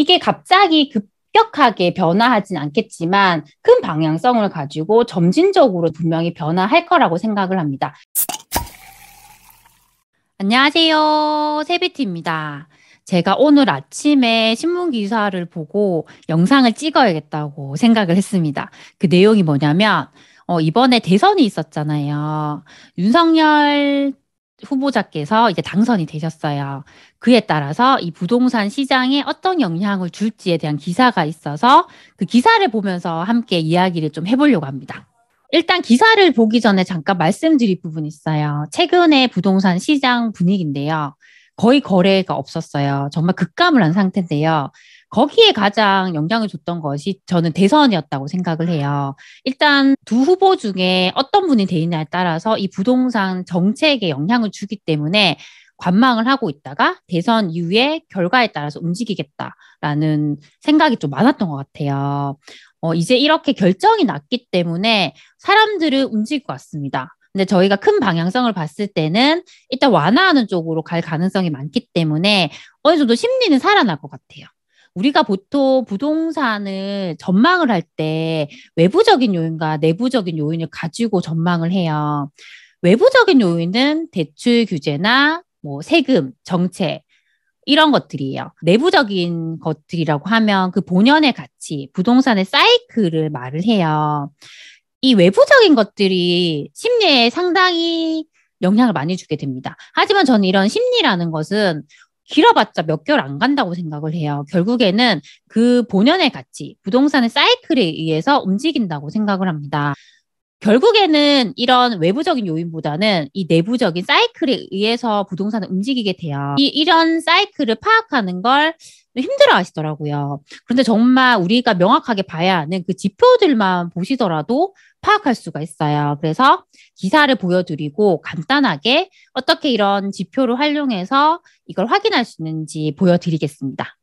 이게 갑자기 급격하게 변화하진 않겠지만 큰 방향성을 가지고 점진적으로 분명히 변화할 거라고 생각을 합니다. 안녕하세요. 세비티입니다. 제가 오늘 아침에 신문 기사를 보고 영상을 찍어야겠다고 생각을 했습니다. 그 내용이 뭐냐면, 어, 이번에 대선이 있었잖아요. 윤석열 후보자께서 이제 당선이 되셨어요. 그에 따라서 이 부동산 시장에 어떤 영향을 줄지에 대한 기사가 있어서 그 기사를 보면서 함께 이야기를 좀 해보려고 합니다. 일단 기사를 보기 전에 잠깐 말씀드릴 부분이 있어요. 최근에 부동산 시장 분위기인데요. 거의 거래가 없었어요. 정말 급감을 한 상태인데요. 거기에 가장 영향을 줬던 것이 저는 대선이었다고 생각을 해요. 일단 두 후보 중에 어떤 분이 되느냐에 따라서 이 부동산 정책에 영향을 주기 때문에 관망을 하고 있다가 대선 이후에 결과에 따라서 움직이겠다라는 생각이 좀 많았던 것 같아요. 어, 이제 이렇게 결정이 났기 때문에 사람들을 움직일 것 같습니다. 근데 저희가 큰 방향성을 봤을 때는 일단 완화하는 쪽으로 갈 가능성이 많기 때문에 어느 정도 심리는 살아날 것 같아요. 우리가 보통 부동산을 전망을 할 때 외부적인 요인과 내부적인 요인을 가지고 전망을 해요. 외부적인 요인은 대출 규제나 뭐 세금, 정책, 이런 것들이에요. 내부적인 것들이라고 하면 그 본연의 가치, 부동산의 사이클을 말을 해요. 이 외부적인 것들이 심리에 상당히 영향을 많이 주게 됩니다. 하지만 저는 이런 심리라는 것은 길어봤자 몇 개월 안 간다고 생각을 해요. 결국에는 그 본연의 가치, 부동산의 사이클에 의해서 움직인다고 생각을 합니다. 결국에는 이런 외부적인 요인보다는 이 내부적인 사이클에 의해서 부동산을 움직이게 돼요. 이, 이런 사이클을 파악하는 걸 힘들어 하시더라고요. 그런데 정말 우리가 명확하게 봐야 하는 그 지표들만 보시더라도 파악할 수가 있어요. 그래서 기사를 보여드리고 간단하게 어떻게 이런 지표를 활용해서 이걸 확인할 수 있는지 보여드리겠습니다.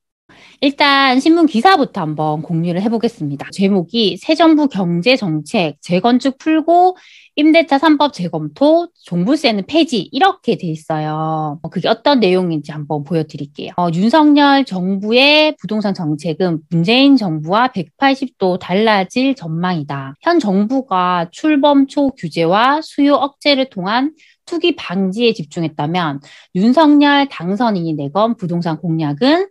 일단 신문 기사부터 한번 공유를 해보겠습니다. 제목이 새 정부 경제 정책 재건축 풀고 임대차 3법 재검토 종부세는 폐지 이렇게 돼 있어요. 어, 그게 어떤 내용인지 한번 보여드릴게요. 어, 윤석열 정부의 부동산 정책은 문재인 정부와 180도 달라질 전망이다. 현 정부가 출범 초 규제와 수요 억제를 통한 투기 방지에 집중했다면 윤석열 당선인이 내건 부동산 공약은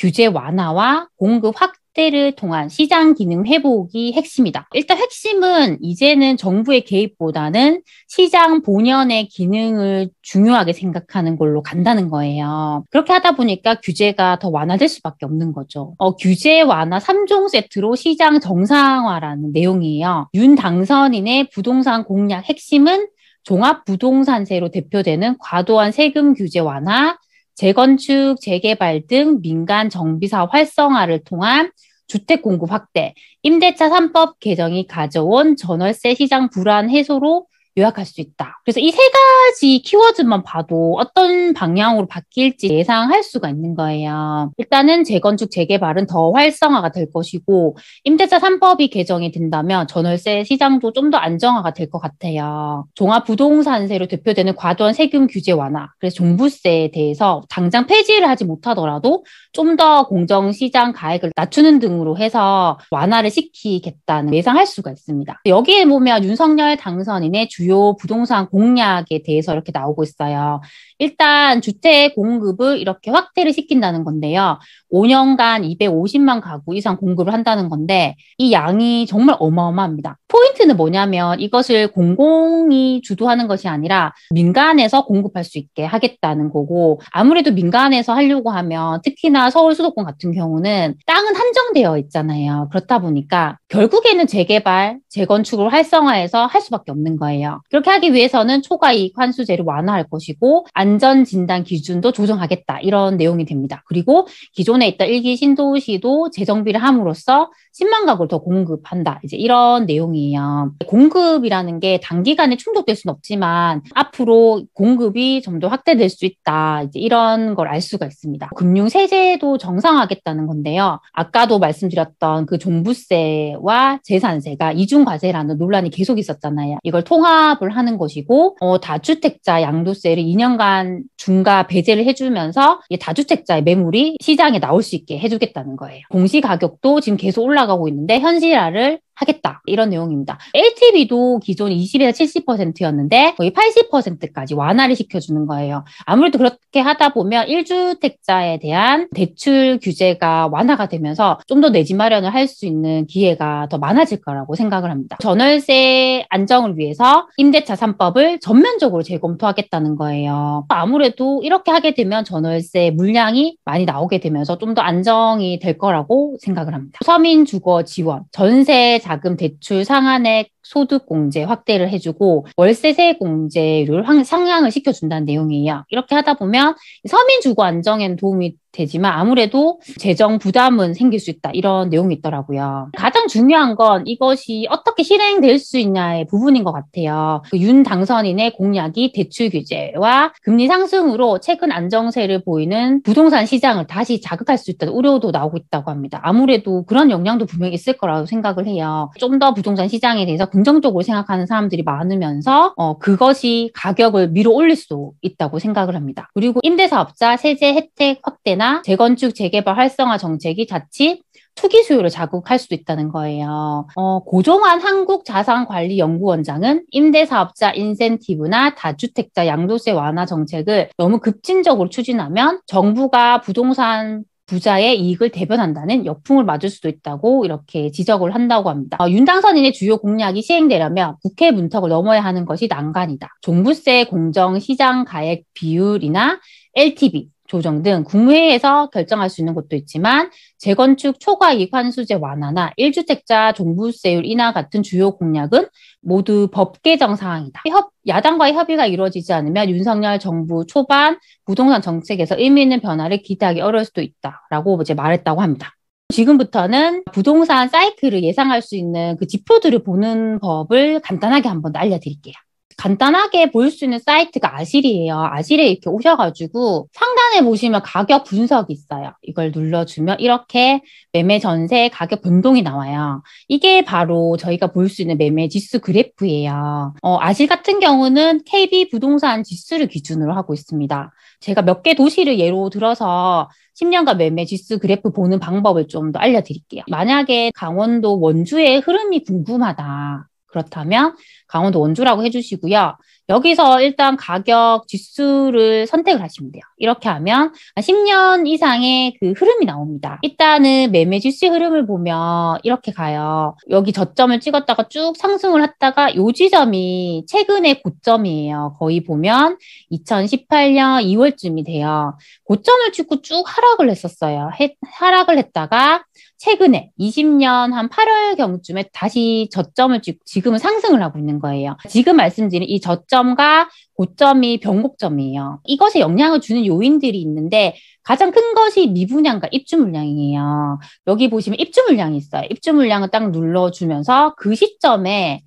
규제 완화와 공급 확대를 통한 시장 기능 회복이 핵심이다. 일단 핵심은 이제는 정부의 개입보다는 시장 본연의 기능을 중요하게 생각하는 걸로 간다는 거예요. 그렇게 하다 보니까 규제가 더 완화될 수밖에 없는 거죠. 어, 규제 완화 3종 세트로 시장 정상화라는 내용이에요. 윤 당선인의 부동산 공약 핵심은 종합부동산세로 대표되는 과도한 세금 규제 완화, 재건축, 재개발 등 민간 정비사 활성화를 통한 주택 공급 확대, 임대차 3법 개정이 가져온 전월세 시장 불안 해소로 요약할 수 있다. 그래서 이세 가지 가지 키워드만 봐도 어떤 방향으로 바뀔지 예상할 수가 있는 거예요. 일단은 재건축, 재개발은 더 활성화가 될 것이고 임대차 3법이 개정이 된다면 전월세 시장도 좀 더 안정화가 될 것 같아요. 종합부동산세로 대표되는 과도한 세금 규제 완화, 그래서 종부세에 대해서 당장 폐지를 하지 못하더라도 좀 더 공정시장 가액을 낮추는 등으로 해서 완화를 시키겠다는 예상할 수가 있습니다. 여기에 보면 윤석열 당선인의 주요 부동산 공약에 대해 대해서 이렇게 나오고 있어요. 일단 주택 공급을 이렇게 확대를 시킨다는 건데요. 5년간 250만 가구 이상 공급을 한다는 건데 이 양이 정말 어마어마합니다. 포인트는 뭐냐면 이것을 공공이 주도하는 것이 아니라 민간에서 공급할 수 있게 하겠다는 거고 아무래도 민간에서 하려고 하면 특히나 서울 수도권 같은 경우는 땅은 한정되어 있잖아요. 그렇다 보니까 결국에는 재개발, 재건축을 활성화해서 할 수밖에 없는 거예요. 그렇게 하기 위해서는 초과 이익 환 탄수제를 완화할 것이고 안전 진단 기준도 조정하겠다 이런 내용이 됩니다. 그리고 기존에 있던 일기 신도시도 재정비를 함으로써 10만 가구를 더 공급한다 이제 이런 내용이에요. 공급이라는 게 단기간에 충족될 수는 없지만 앞으로 공급이 좀 더 확대될 수 있다 이제 이런 걸 알 수가 있습니다. 금융 세제도 정상화하겠다는 건데요. 아까도 말씀드렸던 그 종부세와 재산세가 이중 과세라는 논란이 계속 있었잖아요. 이걸 통합을 하는 것이고 어, 다주 다주택자 양도세를 2년간 중과 배제를 해주면서 다주택자의 매물이 시장에 나올 수 있게 해주겠다는 거예요. 공시가격도 지금 계속 올라가고 있는데 현실화를 하겠다. 이런 내용입니다. LTV도 기존 20에서 70%였는데 거의 80%까지 완화를 시켜주는 거예요. 아무래도 그렇게 하다 보면 1주택자에 대한 대출 규제가 완화가 되면서 좀 더내집 마련을 할 수 있는 기회가 더 많아질 거라고 생각을 합니다. 전월세 안정을 위해서 임대차 3법을 전면적으로 재검토하겠다는 거예요. 아무래도 이렇게 하게 되면 전월세 물량이 많이 나오게 되면서 좀 더 안정이 될 거라고 생각을 합니다. 서민 주거 지원, 전세 자금 대출 상한액 소득 공제 확대를 해주고 월세 세액 공제율 상향을 시켜준다는 내용이에요. 이렇게 하다 보면 서민 주거 안정에는 도움이 되지만 아무래도 재정 부담은 생길 수 있다 이런 내용이 있더라고요. 가장 중요한 건 이것이 어떻게 실행될 수 있냐의 부분인 것 같아요. 그윤 당선인의 공약이 대출 규제와 금리 상승으로 최근 안정세를 보이는 부동산 시장을 다시 자극할 수 있다는 우려도 나오고 있다고 합니다. 아무래도 그런 영향도 분명히 있을 거라고 생각을 해요. 좀 더 부동산 시장에 대해서 긍정적으로 생각하는 사람들이 많으면서 어, 그것이 가격을 밀어 올릴 수 있다고 생각을 합니다. 그리고 임대사업자 세제 혜택 확대나 재건축 재개발 활성화 정책이 자칫 투기 수요를 자극할 수도 있다는 거예요. 어, 고종환 한국자산관리연구원장은 임대사업자 인센티브나 다주택자 양도세 완화 정책을 너무 급진적으로 추진하면 정부가 부동산 부자의 이익을 대변한다는 역풍을 맞을 수도 있다고 이렇게 지적을 한다고 합니다. 어, 윤당선인의 주요 공약이 시행되려면 국회 문턱을 넘어야 하는 것이 난관이다. 종부세 공정 시장 가액 비율이나 LTV, 조정 등국무회에서 결정할 수 있는 것도 있지만 재건축 초과 이환수제 완화나 1주택자 종부세율 인하 같은 주요 공약은 모두 법 개정 사항이다. 야당과의 협의가 이루어지지 않으면 윤석열 정부 초반 부동산 정책에서 의미 있는 변화를 기대하기 어려울 수도 있다라고 이제 말했다고 합니다. 지금부터는 부동산 사이클을 예상할 수 있는 그 지표들을 보는 법을 간단하게 한번 알려드릴게요. 간단하게 보일 수 있는 사이트가 아실이에요. 아실에 이렇게 오셔가지고 상단에 보시면 가격 분석이 있어요. 이걸 눌러주면 이렇게 매매 전세 가격 변동이 나와요. 이게 바로 저희가 볼 수 있는 매매 지수 그래프예요. 어, 아실 같은 경우는 KB 부동산 지수를 기준으로 하고 있습니다. 제가 몇 개 도시를 예로 들어서 10년간 매매 지수 그래프 보는 방법을 좀 더 알려드릴게요. 만약에 강원도 원주의 흐름이 궁금하다. 그렇다면 강원도 원주라고 해주시고요. 여기서 일단 가격 지수를 선택을 하시면 돼요. 이렇게 하면 10년 이상의 그 흐름이 나옵니다. 일단은 매매 지수 흐름을 보면 이렇게 가요. 여기 저점을 찍었다가 쭉 상승을 했다가 요 지점이 최근의 고점이에요. 거의 보면 2018년 2월쯤이 돼요. 고점을 찍고 쭉 하락을 했었어요. 해, 하락을 했다가 최근에 20년 한 8월경쯤에 다시 저점을 찍고 지금은 상승을 하고 있는 되는 거예요. 지금 말씀드린 이 저점과 고점이 변곡점이에요. 이것에 영향을 주는 요인들이 있는데 가장 큰 것이 미분양과 입주 물량이에요. 여기 보시면 입주 물량이 있어요. 입주 물량을 딱 눌러주면서 그 시점에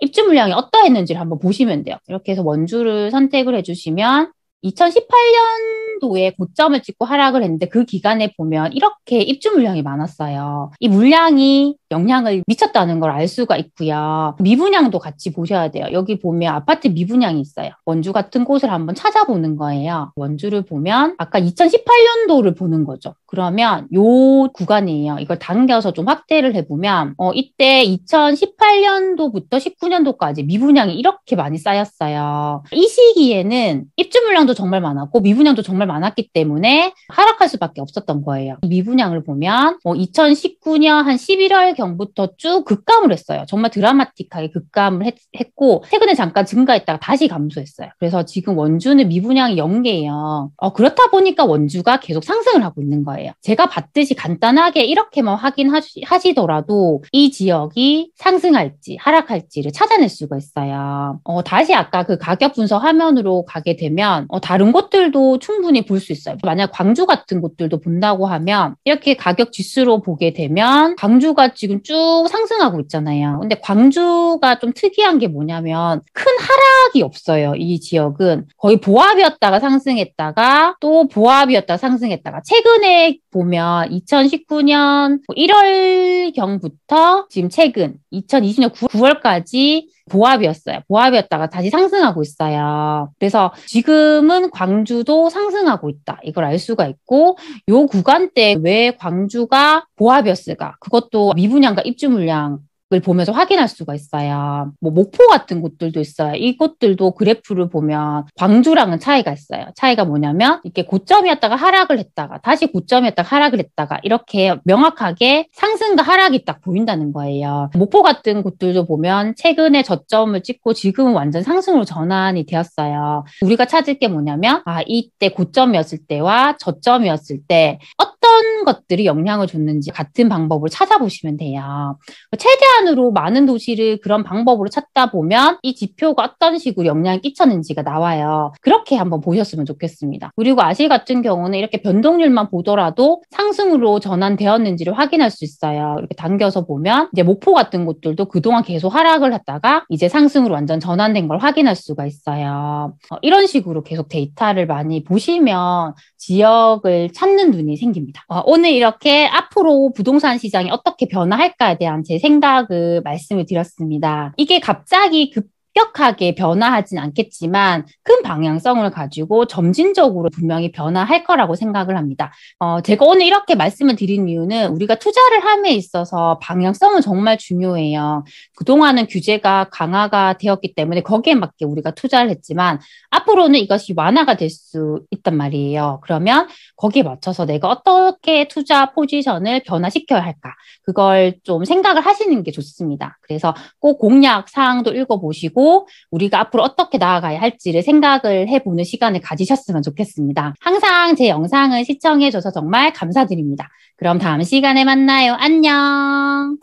입주 물량이 어떠했는지를 한번 보시면 돼요. 이렇게 해서 원주를 선택을 해주시면 2018년도에 고점을 찍고 하락을 했는데 그 기간에 보면 이렇게 입주 물량이 많았어요. 이 물량이 영향을 미쳤다는 걸 알 수가 있고요. 미분양도 같이 보셔야 돼요. 여기 보면 아파트 미분양이 있어요. 원주 같은 곳을 한번 찾아보는 거예요. 원주를 보면 아까 2018년도를 보는 거죠. 그러면 요 구간이에요. 이걸 당겨서 좀 확대를 해보면 어, 이때 2018년도부터 19년도까지 미분양이 이렇게 많이 쌓였어요. 이 시기에는 입주 물량도 정말 많았고 미분양도 정말 많았기 때문에 하락할 수밖에 없었던 거예요. 미분양을 보면 뭐 어, 2019년 한 11월 경부터 쭉 급감을 했어요. 정말 드라마틱하게 급감을 했, 고 최근에 잠깐 증가했다가 다시 감소했어요. 그래서 지금 원주는 미분양이 0개예요. 어, 그렇다 보니까 원주가 계속 상승을 하고 있는 거예요. 제가 봤듯이 간단하게 이렇게만 확인하시더라도 이 지역이 상승할지 하락할지를 찾아낼 수가 있어요. 어, 다시 아까 그 가격 분석 화면으로 가게 되면 어, 다른 곳들도 충분히 볼 수 있어요. 만약 광주 같은 곳들도 본다고 하면 이렇게 가격 지수로 보게 되면 광주가 지금 지금 쭉 상승하고 있잖아요. 근데 광주가 좀 특이한 게 뭐냐면 큰 하락이 없어요. 이 지역은 거의 보합이었다가 상승했다가 또 보합이었다가 상승했다가 최근에 보면 2019년 1월경부터 뭐 지금 최근 2020년 9월까지 보합이었어요. 보합이었다가 다시 상승하고 있어요. 그래서 지금은 광주도 상승하고 있다. 이걸 알 수가 있고 요 구간 때 왜 광주가 보합이었을까? 그것도 미분양과 입주 물량 을 보면서 확인할 수가 있어요. 뭐 목포 같은 곳들도 있어요. 이곳들도 그래프를 보면 광주랑은 차이가 있어요. 차이가 뭐냐면 이게 렇 고점이었다가 하락을 했다가 다시 고점이었다가 하락을 했다가 이렇게 명확하게 상승과 하락이 딱 보인다는 거예요. 목포 같은 곳들도 보면 최근에 저점을 찍고 지금은 완전 상승으로 전환이 되었어요. 우리가 찾을 게 뭐냐면 아 이때 고점이었을 때와 저점이었을 때 어떤 어떤 것들이 영향을 줬는지 같은 방법을 찾아보시면 돼요. 최대한으로 많은 도시를 그런 방법으로 찾다 보면 이 지표가 어떤 식으로 영향을 끼쳤는지가 나와요. 그렇게 한번 보셨으면 좋겠습니다. 그리고 아실 같은 경우는 이렇게 변동률만 보더라도 상승으로 전환되었는지를 확인할 수 있어요. 이렇게 당겨서 보면 이제 목포 같은 곳들도 그동안 계속 하락을 했다가 이제 상승으로 완전 전환된 걸 확인할 수가 있어요. 어, 이런 식으로 계속 데이터를 많이 보시면 지역을 찾는 눈이 생깁니다. 있습니다. 어, 오늘 이렇게 앞으로 부동산 시장이 어떻게 변화할까에 대한 제 생각을 말씀을 드렸습니다. 이게 갑자기 급 급격하게 변화하진 않겠지만 큰 방향성을 가지고 점진적으로 분명히 변화할 거라고 생각을 합니다. 어, 제가 오늘 이렇게 말씀을 드린 이유는 우리가 투자를 함에 있어서 방향성은 정말 중요해요. 그동안은 규제가 강화가 되었기 때문에 거기에 맞게 우리가 투자를 했지만 앞으로는 이것이 완화가 될 수 있단 말이에요. 그러면 거기에 맞춰서 내가 어떻게 투자 포지션을 변화시켜야 할까? 그걸 좀 생각을 하시는 게 좋습니다. 그래서 꼭 공약 사항도 읽어보시고 우리가 앞으로 어떻게 나아가야 할지를 생각을 해보는 시간을 가지셨으면 좋겠습니다. 항상 제 영상을 시청해줘서 정말 감사드립니다. 그럼 다음 시간에 만나요. 안녕!